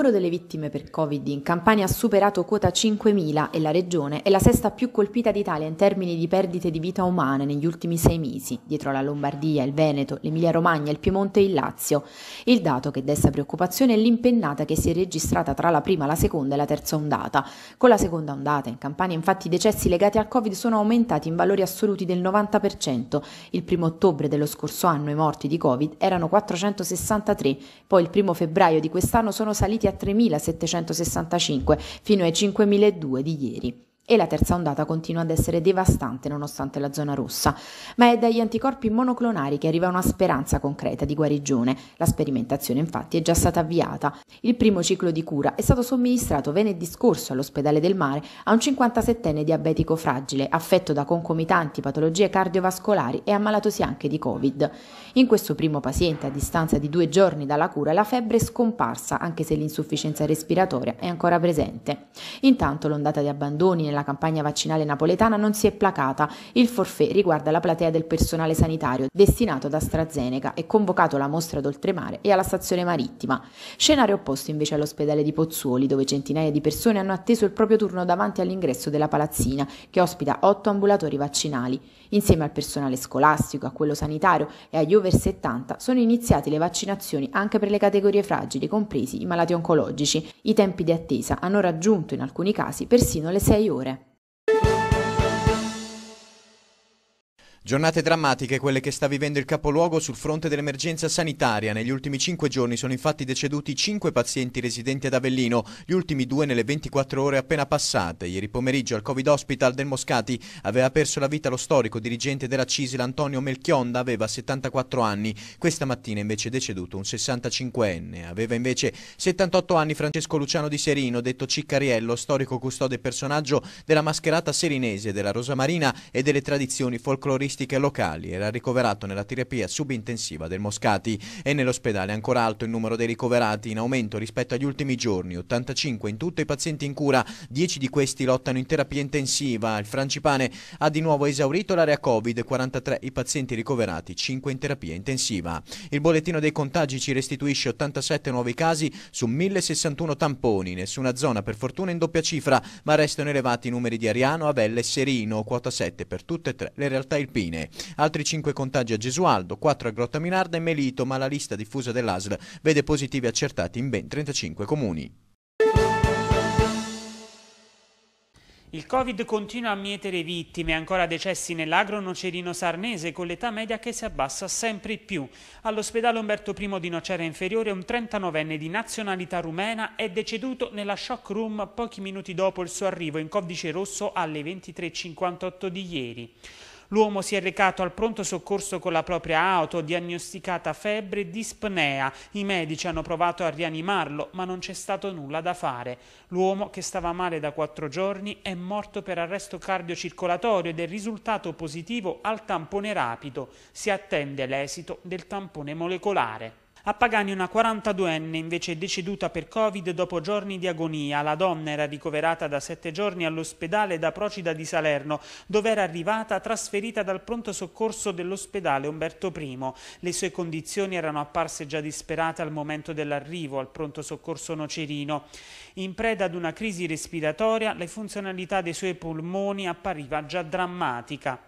numero delle vittime per Covid in Campania ha superato quota 5.000 e la regione è la sesta più colpita d'Italia in termini di perdite di vita umane negli ultimi sei mesi, dietro la Lombardia, il Veneto, l'Emilia-Romagna, il Piemonte e il Lazio. Il dato che desta preoccupazione è l'impennata che si è registrata tra la prima, la seconda e la terza ondata. Con la seconda ondata in Campania infatti i decessi legati al Covid sono aumentati in valori assoluti del 90%. Il primo ottobre dello scorso anno i morti di Covid erano 463, poi il primo febbraio di quest'anno sono saliti a 3.765 fino ai 5.002 di ieri e la terza ondata continua ad essere devastante nonostante la zona rossa, ma è dagli anticorpi monoclonari che arriva una speranza concreta di guarigione. La sperimentazione infatti è già stata avviata. Il primo ciclo di cura è stato somministrato venerdì scorso all'ospedale del mare a un 57enne diabetico fragile, affetto da concomitanti patologie cardiovascolari e ammalatosi anche di Covid. In questo primo paziente, a distanza di due giorni dalla cura, la febbre è scomparsa anche se l'insufficienza respiratoria è ancora presente. Intanto l'ondata di abbandoni nella nella campagna vaccinale napoletana non si è placata. Il forfè riguarda la platea del personale sanitario destinato ad AstraZeneca e convocato alla mostra d'oltremare e alla stazione marittima. Scenario opposto invece all'ospedale di Pozzuoli, dove centinaia di persone hanno atteso il proprio turno davanti all'ingresso della palazzina, che ospita otto ambulatori vaccinali. Insieme al personale scolastico, a quello sanitario e agli over 70 sono iniziate le vaccinazioni anche per le categorie fragili, compresi i malati oncologici. I tempi di attesa hanno raggiunto in alcuni casi persino le 6 ore. Giornate drammatiche quelle che sta vivendo il capoluogo sul fronte dell'emergenza sanitaria. Negli ultimi cinque giorni sono infatti deceduti cinque pazienti residenti ad Avellino, gli ultimi due nelle 24 ore appena passate. Ieri pomeriggio al Covid Hospital del Moscati aveva perso la vita lo storico dirigente della Cisil Antonio Melchionda, aveva 74 anni. Questa mattina invece è deceduto un 65enne. Aveva invece 78 anni Francesco Luciano di Serino, detto Ciccariello, storico custode e personaggio della mascherata serinese, della Rosamarina e delle tradizioni folcloristiche casistiche locali. Era ricoverato nella terapia subintensiva del Moscati e nell'ospedale ancora alto il numero dei ricoverati in aumento rispetto agli ultimi giorni, 85 in tutto i pazienti in cura, 10 di questi lottano in terapia intensiva. Il Francipane ha di nuovo esaurito l'area Covid, 43 i pazienti ricoverati, 5 in terapia intensiva. Il bollettino dei contagi ci restituisce 87 nuovi casi su 1061 tamponi, nessuna zona per fortuna in doppia cifra, ma restano elevati i numeri di Ariano, Avelle e Serino, quota 7 per tutte e tre le realtà il PIN. Marine. Altri 5 contagi a Gesualdo, 4 a Grotta Minarda e Melito, ma la lista diffusa dell'ASL vede positivi accertati in ben 35 comuni. Il Covid continua a mietere vittime, ancora decessi nell'agro nocerino sarnese con l'età media che si abbassa sempre più. All'ospedale Umberto I di Nocera Inferiore un 39enne di nazionalità rumena è deceduto nella shock room pochi minuti dopo il suo arrivo in codice rosso alle 23.58 di ieri. L'uomo si è recato al pronto soccorso con la propria auto, diagnosticata febbre e dispnea. I medici hanno provato a rianimarlo, ma non c'è stato nulla da fare. L'uomo, che stava male da quattro giorni, è morto per arresto cardiocircolatorio ed è risultato positivo al tampone rapido. Si attende l'esito del tampone molecolare. A Pagani una 42enne invece deceduta per Covid dopo giorni di agonia. La donna era ricoverata da sette giorni all'ospedale da Procida di Salerno, dove era arrivata trasferita dal pronto soccorso dell'ospedale Umberto I. Le sue condizioni erano apparse già disperate al momento dell'arrivo al pronto soccorso nocerino. In preda ad una crisi respiratoria, la funzionalità dei suoi polmoni appariva già drammatica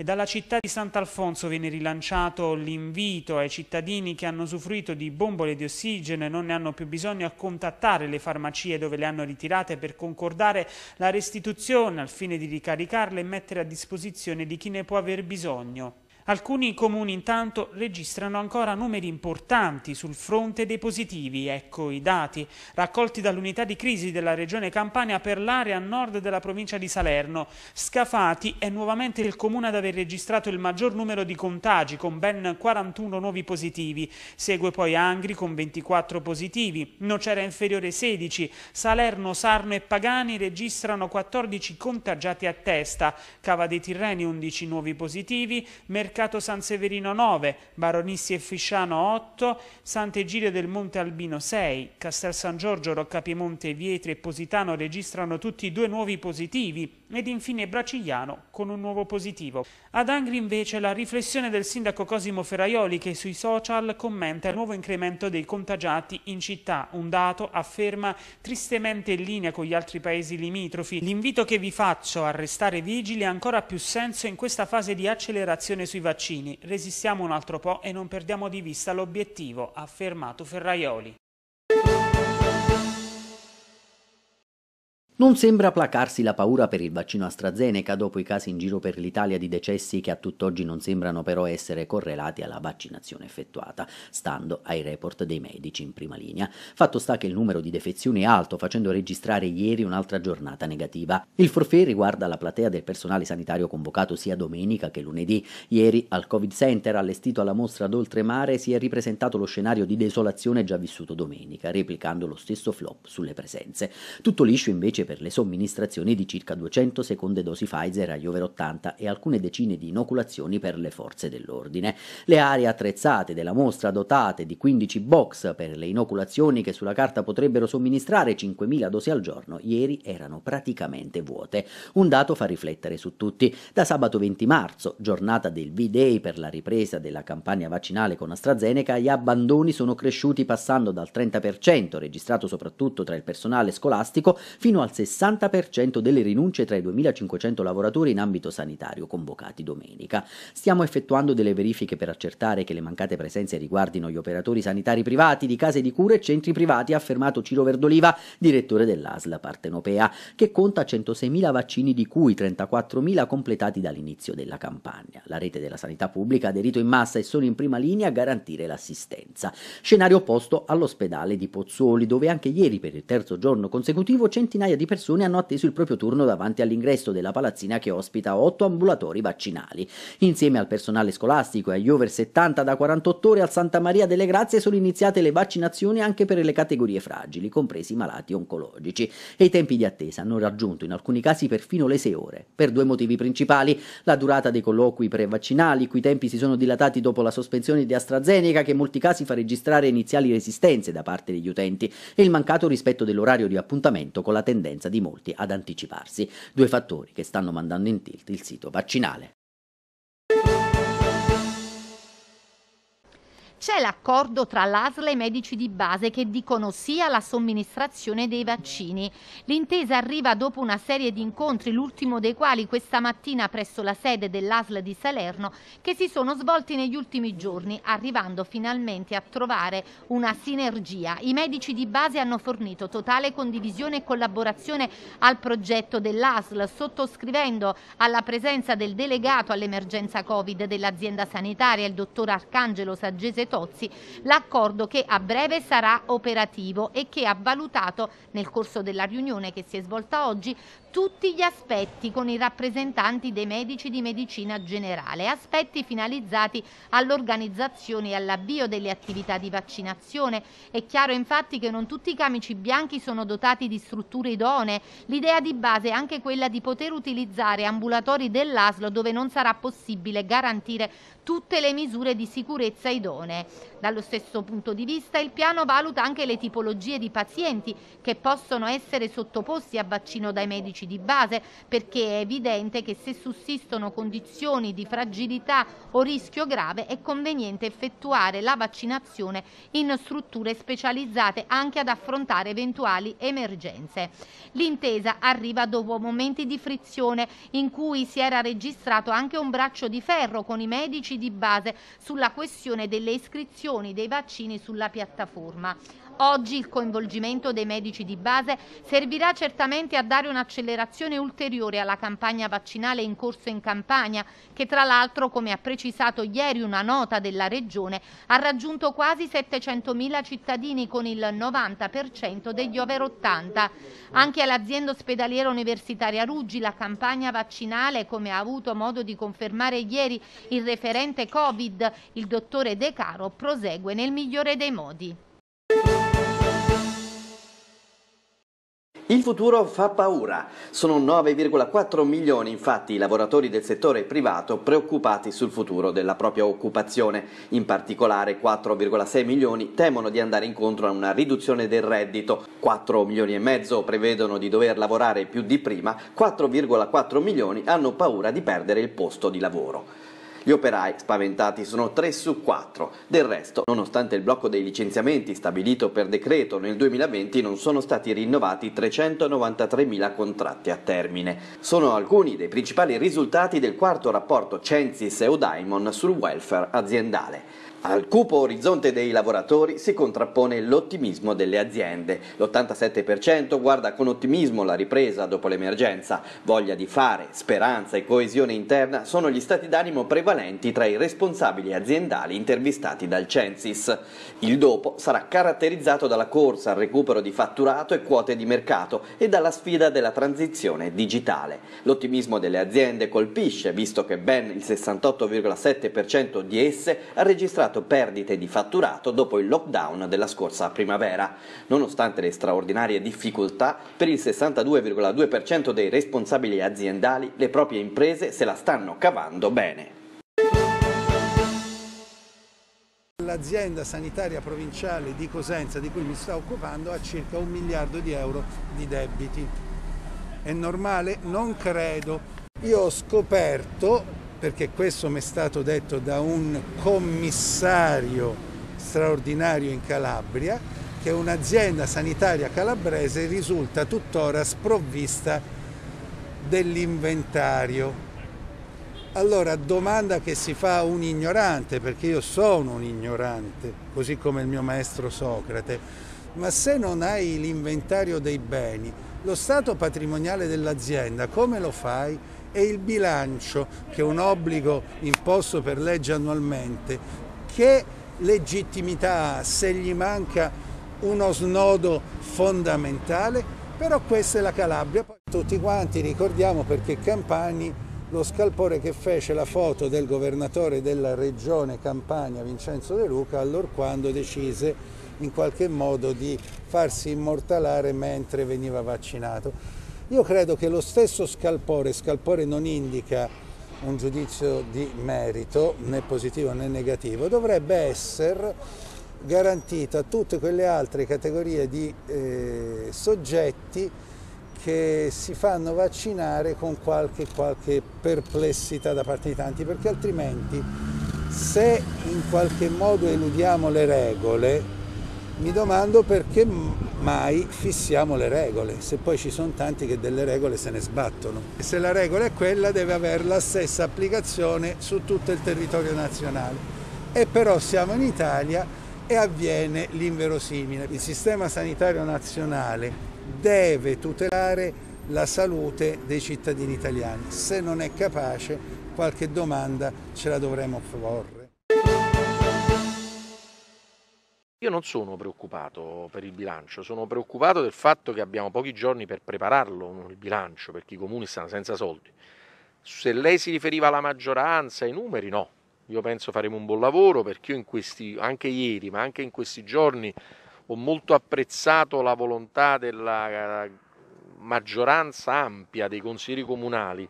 e dalla città di Sant'Alfonso viene rilanciato l'invito ai cittadini che hanno usufruito di bombole di ossigeno e non ne hanno più bisogno a contattare le farmacie dove le hanno ritirate per concordare la restituzione al fine di ricaricarle e mettere a disposizione di chi ne può aver bisogno. Alcuni comuni intanto registrano ancora numeri importanti sul fronte dei positivi, ecco i dati raccolti dall'unità di crisi della regione Campania per l'area nord della provincia di Salerno. Scafati è nuovamente il comune ad aver registrato il maggior numero di contagi con ben 41 nuovi positivi, segue poi Angri con 24 positivi, Nocera inferiore 16, Salerno, Sarno e Pagani registrano 14 contagiati a testa, Cava dei Tirreni 11 nuovi positivi, Mercato Mercato San Severino 9, Baronissi e Fisciano 8, Sant'Egidio del Monte Albino 6, Castel San Giorgio, Roccapiemonte, Vietri e Positano registrano tutti due nuovi positivi, ed infine Bracigliano con un nuovo positivo. Ad Angri invece la riflessione del sindaco Cosimo Ferraioli che sui social commenta il nuovo incremento dei contagiati in città, un dato afferma tristemente in linea con gli altri paesi limitrofi. L'invito che vi faccio a restare vigili ha ancora più senso in questa fase di accelerazione sui vaccini. Resistiamo un altro po' e non perdiamo di vista l'obiettivo, ha affermato Ferraioli. Non sembra placarsi la paura per il vaccino AstraZeneca dopo i casi in giro per l'Italia di decessi che a tutt'oggi non sembrano però essere correlati alla vaccinazione effettuata, stando ai report dei medici in prima linea. Fatto sta che il numero di defezioni è alto, facendo registrare ieri un'altra giornata negativa. Il forfè riguarda la platea del personale sanitario convocato sia domenica che lunedì. Ieri al Covid Center, allestito alla mostra d'oltremare, si è ripresentato lo scenario di desolazione già vissuto domenica, replicando lo stesso flop sulle presenze. Tutto liscio invece per le somministrazioni di circa 200 seconde dosi Pfizer agli over 80 e alcune decine di inoculazioni per le forze dell'ordine. Le aree attrezzate della mostra dotate di 15 box per le inoculazioni che sulla carta potrebbero somministrare 5.000 dosi al giorno ieri erano praticamente vuote. Un dato fa riflettere su tutti. Da sabato 20 marzo, giornata del V-Day per la ripresa della campagna vaccinale con AstraZeneca, gli abbandoni sono cresciuti passando dal 30% registrato soprattutto tra il personale scolastico fino al 60% delle rinunce tra i 2.500 lavoratori in ambito sanitario convocati domenica. Stiamo effettuando delle verifiche per accertare che le mancate presenze riguardino gli operatori sanitari privati di case di cura e centri privati, ha affermato Ciro Verdoliva, direttore dell'ASL Partenopea, che conta 106.000 vaccini di cui 34.000 completati dall'inizio della campagna. La rete della sanità pubblica ha aderito in massa e sono in prima linea a garantire l'assistenza. Scenario opposto all'ospedale di Pozzuoli, dove anche ieri per il terzo giorno consecutivo centinaia di persone hanno atteso il proprio turno davanti all'ingresso della palazzina che ospita otto ambulatori vaccinali. Insieme al personale scolastico e agli over 70 da 48 ore al Santa Maria delle Grazie sono iniziate le vaccinazioni anche per le categorie fragili, compresi i malati oncologici, e i tempi di attesa hanno raggiunto in alcuni casi perfino le 6 ore, per due motivi principali, la durata dei colloqui prevaccinali, cui tempi si sono dilatati dopo la sospensione di AstraZeneca, che in molti casi fa registrare iniziali resistenze da parte degli utenti, e il mancato rispetto dell'orario di appuntamento con la tendenza tendenza di molti ad anticiparsi, due fattori che stanno mandando in tilt il sito vaccinale. C'è l'accordo tra l'ASL e i medici di base che dicono sì alla somministrazione dei vaccini. L'intesa arriva dopo una serie di incontri, l'ultimo dei quali questa mattina presso la sede dell'ASL di Salerno, che si sono svolti negli ultimi giorni, arrivando finalmente a trovare una sinergia. I medici di base hanno fornito totale condivisione e collaborazione al progetto dell'ASL, sottoscrivendo alla presenza del delegato all'emergenza Covid dell'azienda sanitaria, il dottor Arcangelo Saggese Tozzi l'accordo che a breve sarà operativo e che ha valutato nel corso della riunione che si è svolta oggi tutti gli aspetti con i rappresentanti dei medici di medicina generale, aspetti finalizzati all'organizzazione e all'avvio delle attività di vaccinazione. È chiaro infatti che non tutti i camici bianchi sono dotati di strutture idonee, l'idea di base è anche quella di poter utilizzare ambulatori dell'ASLO dove non sarà possibile garantire tutte le misure di sicurezza idonee. Dallo stesso punto di vista il piano valuta anche le tipologie di pazienti che possono essere sottoposti a vaccino dai medici biologici di base perché è evidente che se sussistono condizioni di fragilità o rischio grave è conveniente effettuare la vaccinazione in strutture specializzate anche ad affrontare eventuali emergenze. L'intesa arriva dopo momenti di frizione in cui si era registrato anche un braccio di ferro con i medici di base sulla questione delle iscrizioni dei vaccini sulla piattaforma. Oggi il coinvolgimento dei medici di base servirà certamente a dare un'accelerazione ulteriore alla campagna vaccinale in corso in campagna, che tra l'altro, come ha precisato ieri una nota della Regione, ha raggiunto quasi 700.000 cittadini con il 90% degli over 80. Anche all'azienda ospedaliera universitaria Ruggi la campagna vaccinale, come ha avuto modo di confermare ieri il referente Covid, il dottore De Caro, prosegue nel migliore dei modi. Il futuro fa paura. Sono 9,4 milioni infatti i lavoratori del settore privato preoccupati sul futuro della propria occupazione. In particolare 4,6 milioni temono di andare incontro a una riduzione del reddito, 4 milioni e mezzo prevedono di dover lavorare più di prima, 4,4 milioni hanno paura di perdere il posto di lavoro. Gli operai spaventati sono 3 su 4. Del resto, nonostante il blocco dei licenziamenti stabilito per decreto nel 2020, non sono stati rinnovati 393.000 contratti a termine. Sono alcuni dei principali risultati del quarto rapporto Censis e sul welfare aziendale. Al cupo orizzonte dei lavoratori si contrappone l'ottimismo delle aziende. L'87% guarda con ottimismo la ripresa dopo l'emergenza. Voglia di fare, speranza e coesione interna sono gli stati d'animo prevalenti tra i responsabili aziendali intervistati dal Censis. Il dopo sarà caratterizzato dalla corsa al recupero di fatturato e quote di mercato e dalla sfida della transizione digitale. L'ottimismo delle aziende colpisce, visto che ben il 68,7% di esse ha registrato registrato perdite di fatturato dopo il lockdown della scorsa primavera. Nonostante le straordinarie difficoltà, per il 62,2% dei responsabili aziendali le proprie imprese se la stanno cavando bene. L'azienda sanitaria provinciale di Cosenza di cui mi sto occupando ha circa un miliardo di euro di debiti. È normale? Non credo. Io ho scoperto perché questo mi è stato detto da un commissario straordinario in Calabria, che un'azienda sanitaria calabrese risulta tuttora sprovvista dell'inventario. Allora, domanda che si fa un ignorante, perché io sono un ignorante, così come il mio maestro Socrate, ma se non hai l'inventario dei beni, lo stato patrimoniale dell'azienda, come lo fai? E il bilancio, che è un obbligo imposto per legge annualmente, che legittimità ha se gli manca uno snodo fondamentale? Però questa è la Calabria. Tutti quanti ricordiamo perché Campani, lo scalpore che fece la foto del governatore della regione Campania, Vincenzo De Luca, allora quando decise in qualche modo di farsi immortalare mentre veniva vaccinato. Io credo che lo stesso Scalpore, Scalpore non indica un giudizio di merito, né positivo né negativo, dovrebbe essere garantito a tutte quelle altre categorie di eh, soggetti che si fanno vaccinare con qualche, qualche perplessità da parte di tanti, perché altrimenti se in qualche modo eludiamo le regole, mi domando perché mai fissiamo le regole, se poi ci sono tanti che delle regole se ne sbattono. E se la regola è quella deve avere la stessa applicazione su tutto il territorio nazionale. E però siamo in Italia e avviene l'inverosimile. Il sistema sanitario nazionale deve tutelare la salute dei cittadini italiani. Se non è capace, qualche domanda ce la dovremo porre. Io non sono preoccupato per il bilancio, sono preoccupato del fatto che abbiamo pochi giorni per prepararlo il bilancio, perché i comuni stanno senza soldi. Se lei si riferiva alla maggioranza, ai numeri, no. Io penso faremo un buon lavoro perché io questi, anche ieri, ma anche in questi giorni, ho molto apprezzato la volontà della eh, maggioranza ampia dei consiglieri comunali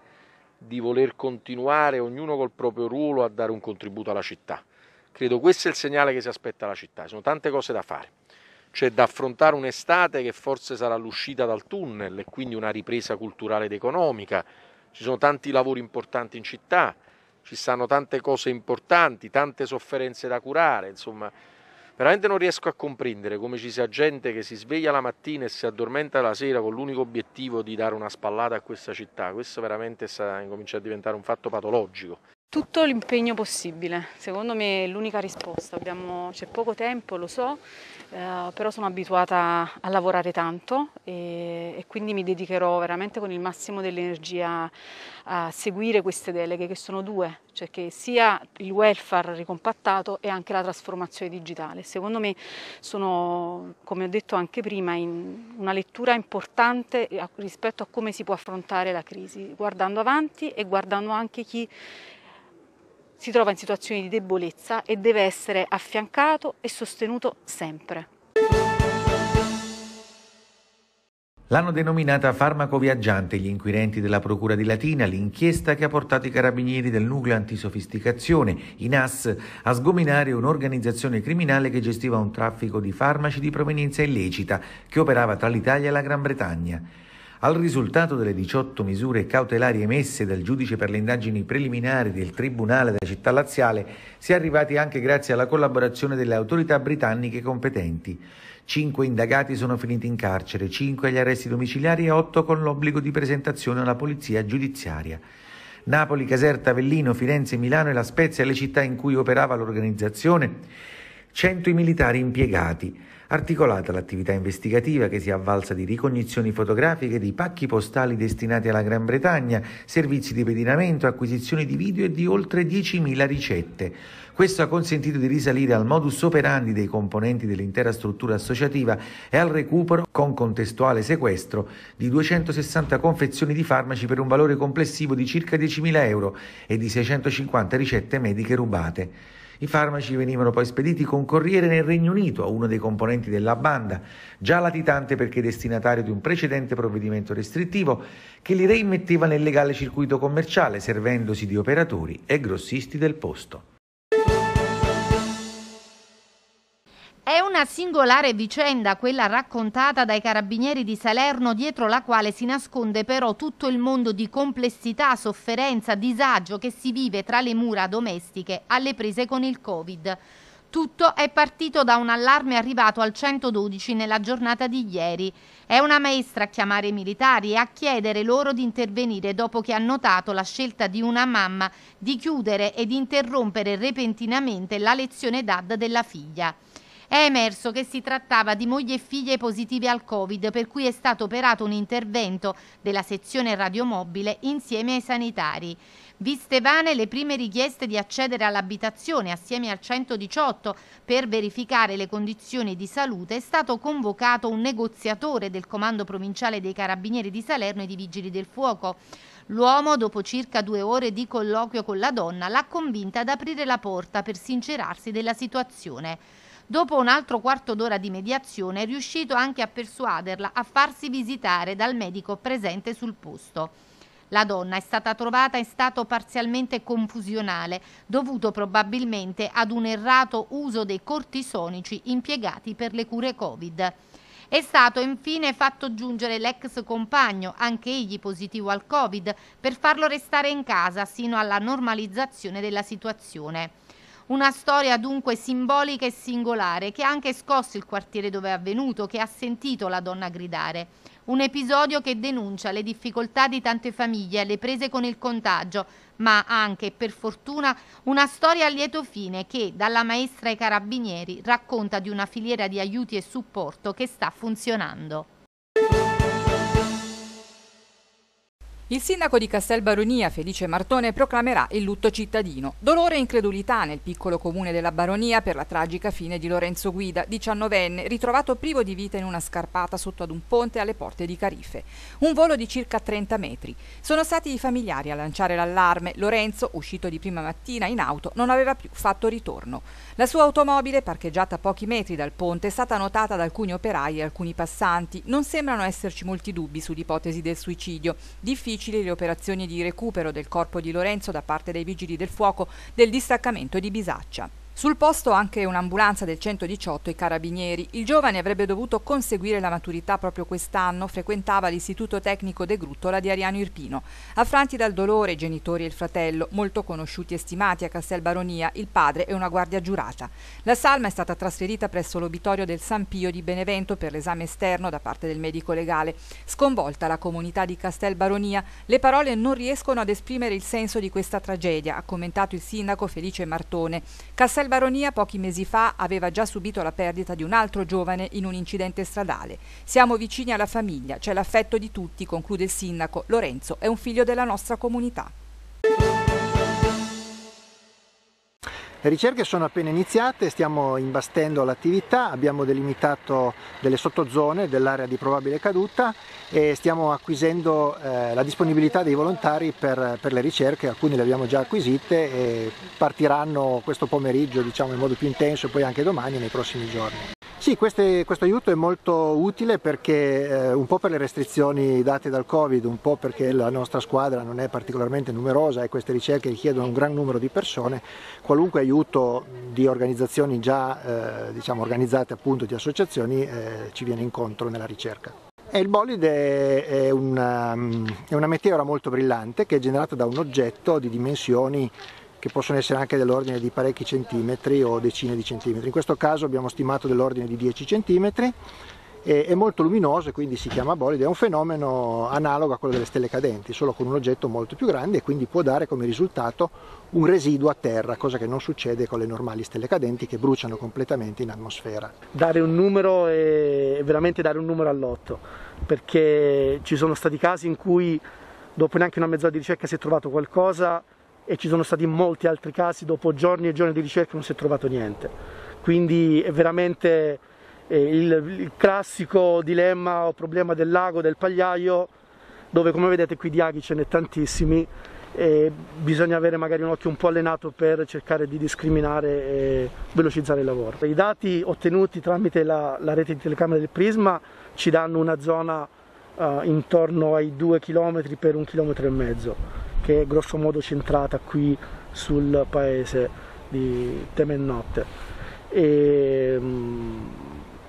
di voler continuare ognuno col proprio ruolo a dare un contributo alla città Credo questo è il segnale che si aspetta la città, ci sono tante cose da fare. C'è da affrontare un'estate che forse sarà l'uscita dal tunnel e quindi una ripresa culturale ed economica. Ci sono tanti lavori importanti in città, ci stanno tante cose importanti, tante sofferenze da curare, insomma veramente non riesco a comprendere come ci sia gente che si sveglia la mattina e si addormenta la sera con l'unico obiettivo di dare una spallata a questa città, questo veramente sta, incomincia a diventare un fatto patologico. Tutto l'impegno possibile, secondo me è l'unica risposta. c'è poco tempo, lo so, eh, però sono abituata a lavorare tanto e, e, quindi mi dedicherò veramente con il massimo dell'energia a seguire queste deleghe che sono due, cioè che sia il welfare ricompattato e anche la trasformazione digitale. Secondo me sono, come ho detto anche prima, una lettura importante rispetto a come si può affrontare la crisi, guardando avanti e guardando anche chi si trova in situazioni di debolezza e deve essere affiancato e sostenuto sempre. L'hanno denominata farmaco viaggiante gli inquirenti della Procura di Latina l'inchiesta che ha portato i carabinieri del nucleo antisofisticazione, INAS, a sgominare un'organizzazione criminale che gestiva un traffico di farmaci di provenienza illecita che operava tra l'Italia e la Gran Bretagna. Al risultato delle 18 misure cautelari emesse dal giudice per le indagini preliminari del Tribunale della città laziale si è arrivati anche grazie alla collaborazione delle autorità britanniche competenti. Cinque indagati sono finiti in carcere, cinque agli arresti domiciliari e otto con l'obbligo di presentazione alla polizia giudiziaria. Napoli, Caserta, Avellino, Firenze, Milano e La Spezia, le città in cui operava l'organizzazione, 100 i militari impiegati. Articolata l'attività investigativa che si avvalsa di ricognizioni fotografiche di pacchi postali destinati alla Gran Bretagna, servizi di pedinamento, acquisizioni di video e di oltre 10.000 ricette. Questo ha consentito di risalire al modus operandi dei componenti dell'intera struttura associativa e al recupero, con contestuale sequestro, di 260 confezioni di farmaci per un valore complessivo di circa 10.000 euro e di 650 ricette mediche rubate. I farmaci venivano poi spediti con corriere nel Regno Unito a uno dei componenti della banda, già latitante perché destinatario di un precedente provvedimento restrittivo che li reimmetteva nel legale circuito commerciale servendosi di operatori e grossisti del posto. È una singolare vicenda quella raccontata dai carabinieri di Salerno dietro la quale si nasconde però tutto il mondo di complessità, sofferenza, disagio che si vive tra le mura domestiche alle prese con il Covid. Tutto è partito da un allarme arrivato al 112 nella giornata di ieri. È una maestra a chiamare i militari e a chiedere loro di intervenire dopo che ha notato la scelta di una mamma di chiudere ed interrompere repentinamente la lezione DAD della figlia è emerso che si trattava di moglie e figlie positive al Covid, per cui è stato operato un intervento della sezione radiomobile insieme ai sanitari. Viste vane le prime richieste di accedere all'abitazione assieme al 118 per verificare le condizioni di salute, è stato convocato un negoziatore del Comando Provinciale dei Carabinieri di Salerno e di Vigili del Fuoco. L'uomo, dopo circa due ore di colloquio con la donna, l'ha convinta ad aprire la porta per sincerarsi della situazione. Dopo un altro quarto d'ora di mediazione è riuscito anche a persuaderla a farsi visitare dal medico presente sul posto. La donna è stata trovata in stato parzialmente confusionale, dovuto probabilmente ad un errato uso dei cortisonici impiegati per le cure Covid. È stato infine fatto giungere l'ex compagno, anche egli positivo al Covid, per farlo restare in casa sino alla normalizzazione della situazione. Una storia dunque simbolica e singolare che ha anche scosso il quartiere dove è avvenuto, che ha sentito la donna gridare. Un episodio che denuncia le difficoltà di tante famiglie, le prese con il contagio, ma anche, per fortuna, una storia a lieto fine che, dalla maestra ai carabinieri, racconta di una filiera di aiuti e supporto che sta funzionando. Il sindaco di Castel Baronia, Felice Martone, proclamerà il lutto cittadino. Dolore e incredulità nel piccolo comune della Baronia per la tragica fine di Lorenzo Guida, 19enne, ritrovato privo di vita in una scarpata sotto ad un ponte alle porte di Carife. Un volo di circa 30 metri. Sono stati i familiari a lanciare l'allarme. Lorenzo, uscito di prima mattina in auto, non aveva più fatto ritorno. La sua automobile, parcheggiata a pochi metri dal ponte, è stata notata da alcuni operai e alcuni passanti. Non sembrano esserci molti dubbi sull'ipotesi del suicidio. Difficile difficili le operazioni di recupero del corpo di Lorenzo da parte dei vigili del fuoco del distaccamento di Bisaccia. Sul posto anche un'ambulanza del 118 e i carabinieri. Il giovane avrebbe dovuto conseguire la maturità proprio quest'anno, frequentava l'istituto tecnico De Gruttola di Ariano Irpino. Affranti dal dolore i genitori e il fratello, molto conosciuti e stimati a Castel Baronia, il padre e una guardia giurata. La salma è stata trasferita presso l'obitorio del San Pio di Benevento per l'esame esterno da parte del medico legale. Sconvolta la comunità di Castel Baronia, le parole non riescono ad esprimere il senso di questa tragedia, ha commentato il sindaco Felice Martone. Castel Castel Baronia pochi mesi fa aveva già subito la perdita di un altro giovane in un incidente stradale. Siamo vicini alla famiglia, c'è l'affetto di tutti, conclude il sindaco. Lorenzo è un figlio della nostra comunità. Le ricerche sono appena iniziate, stiamo imbastendo l'attività, abbiamo delimitato delle sottozone dell'area di probabile caduta e stiamo acquisendo eh, la disponibilità dei volontari per, per, le ricerche, alcune le abbiamo già acquisite e partiranno questo pomeriggio diciamo, in modo più intenso e poi anche domani nei prossimi giorni. Sì, queste, questo aiuto è molto utile perché eh, un po' per le restrizioni date dal Covid, un po' perché la nostra squadra non è particolarmente numerosa e queste ricerche richiedono un gran numero di persone, qualunque aiuto di organizzazioni già eh, diciamo, organizzate appunto di associazioni eh, ci viene incontro nella ricerca. E il bolide è una, mm, è una meteora molto brillante che è generata da un oggetto di dimensioni che possono essere anche dell'ordine di parecchi centimetri o decine di centimetri. In questo caso abbiamo stimato dell'ordine di 10 centimetri, è molto luminoso e quindi si chiama bolide, è un fenomeno analogo a quello delle stelle cadenti, solo con un oggetto molto più grande e quindi può dare come risultato un residuo a terra, cosa che non succede con le normali stelle cadenti che bruciano completamente in atmosfera. Dare un numero è veramente dare un numero all'otto, perché ci sono stati casi in cui dopo neanche una mezz'ora di ricerca si è trovato qualcosa e ci sono stati molti altri casi, dopo giorni e giorni di ricerca non si è trovato niente. Quindi è veramente eh, il, il, classico dilemma o problema del lago, del pagliaio, dove come vedete qui di aghi ce n'è tantissimi e bisogna avere magari un occhio un po' allenato per cercare di discriminare e velocizzare il lavoro. I dati ottenuti tramite la, la rete di telecamere del Prisma ci danno una zona Uh, intorno ai 2 km per 1,5 km che è grossomodo centrata qui sul paese di Temennotte. E, mh, mm,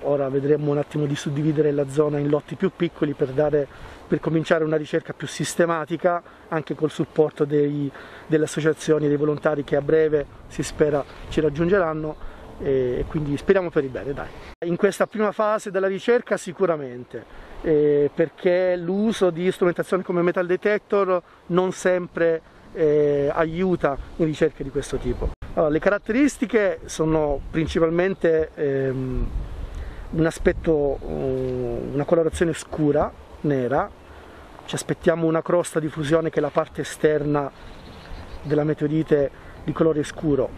ora vedremo un attimo di suddividere la zona in lotti più piccoli per, dare, per cominciare una ricerca più sistematica anche col supporto dei, delle associazioni, e dei volontari che a breve si spera ci raggiungeranno e quindi speriamo per il bene. Dai. In questa prima fase della ricerca sicuramente eh, perché l'uso di strumentazioni come metal detector non sempre eh, aiuta in ricerche di questo tipo. Allora, le caratteristiche sono principalmente ehm, un aspetto, una colorazione scura, nera, ci aspettiamo una crosta di fusione che è la parte esterna della meteorite di colore scuro,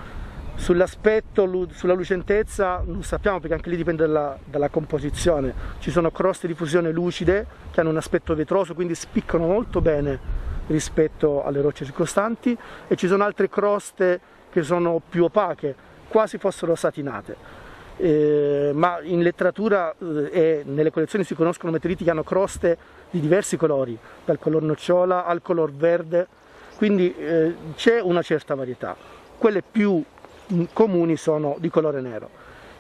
Sull'aspetto, sulla lucentezza non mm, sappiamo perché anche lì dipende dalla, dalla, composizione. Ci sono croste di fusione lucide che hanno un aspetto vetroso, quindi spiccano molto bene rispetto alle rocce circostanti e ci sono altre croste che sono più opache, quasi fossero satinate. Eh, ma in letteratura eh, e nelle collezioni si conoscono meteoriti che hanno croste di diversi colori, dal color nocciola al color verde, quindi eh, c'è una certa varietà. Quelle più Mm, comuni sono di colore nero.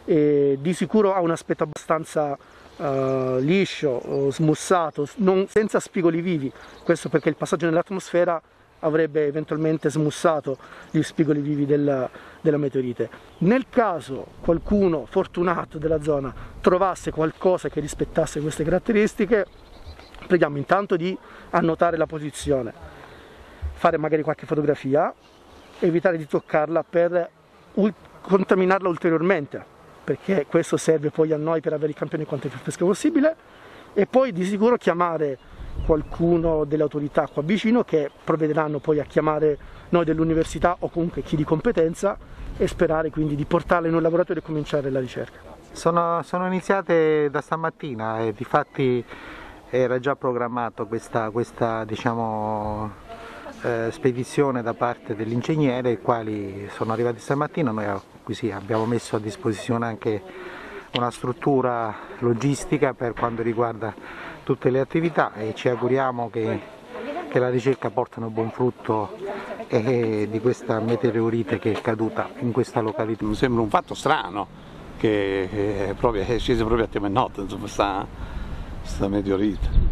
E di sicuro ha un aspetto abbastanza uh, liscio, eh, smussato, non, senza spigoli vivi, questo perché il passaggio nell'atmosfera avrebbe eventualmente smussato gli spigoli vivi della, della, meteorite. Nel caso qualcuno fortunato della zona trovasse qualcosa che rispettasse queste caratteristiche, preghiamo intanto di annotare la posizione, fare magari qualche fotografia, evitare di toccarla per contaminarla ulteriormente, perché questo serve poi a noi per avere i campioni quanto più fresco possibile, e poi di sicuro chiamare qualcuno delle autorità qua vicino che provvederanno poi a chiamare noi dell'università o comunque chi di competenza e sperare quindi di portarla in un laboratorio e cominciare la ricerca. Sono, sono iniziate da stamattina e di fatti era già programmato questa, questa diciamo, eh, spedizione da parte dell'ingegnere, i quali sono arrivati stamattina, noi così, abbiamo messo a disposizione anche una struttura logistica per quanto riguarda tutte le attività e ci auguriamo che, che la ricerca portano buon frutto eh, di questa meteorite che è caduta in questa località. Mi sembra un fatto strano che è, eh, proprio, è eh, scesa proprio a tema notte, insomma, sta, sta meteorite.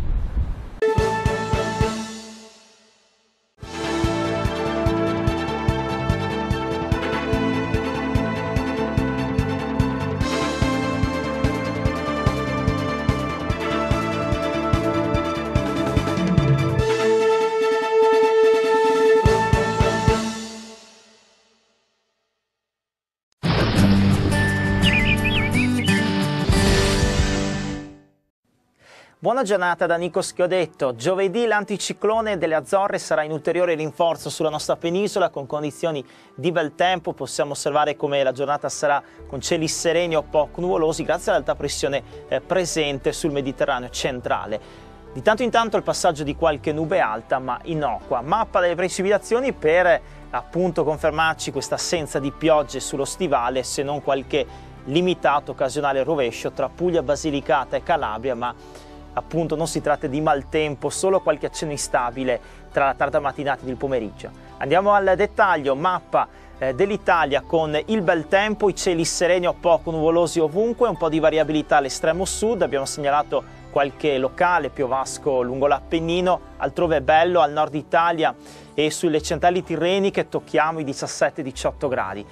Buona giornata da Nico Schiodetto. Giovedì l'anticiclone delle Azzorre sarà in ulteriore rinforzo sulla nostra penisola con condizioni di bel tempo. Possiamo osservare come la giornata sarà con cieli sereni o poco nuvolosi grazie all'alta pressione eh, presente sul Mediterraneo centrale. Di tanto in tanto il passaggio di qualche nube alta ma innocua. Mappa delle precipitazioni per appunto confermarci questa assenza di piogge sullo stivale se non qualche limitato occasionale rovescio tra Puglia, Basilicata e Calabria ma appunto non si tratta di maltempo, solo qualche accenno instabile tra la tarda mattinata e il pomeriggio. Andiamo al dettaglio, mappa eh, dell'Italia con il bel tempo, i cieli sereni o poco nuvolosi ovunque, un po' di variabilità all'estremo sud, abbiamo segnalato qualche locale piovasco lungo l'Appennino, altrove è bello al nord Italia e sulle centrali tirreniche tocchiamo i 17-18 gradi.